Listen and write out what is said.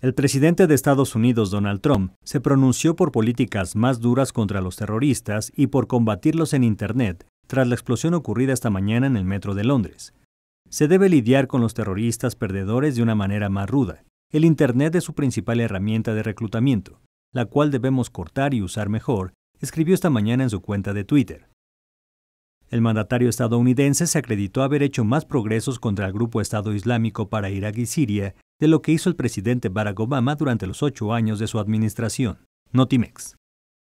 El presidente de Estados Unidos, Donald Trump, se pronunció por políticas más duras contra los terroristas y por combatirlos en Internet tras la explosión ocurrida esta mañana en el metro de Londres. Se debe lidiar con los terroristas perdedores de una manera más ruda. El Internet es su principal herramienta de reclutamiento, la cual debemos cortar y usar mejor, escribió esta mañana en su cuenta de Twitter. El mandatario estadounidense se acreditó haber hecho más progresos contra el grupo Estado Islámico para Irak y Siria de lo que hizo el presidente Barack Obama durante los ocho años de su administración. Notimex.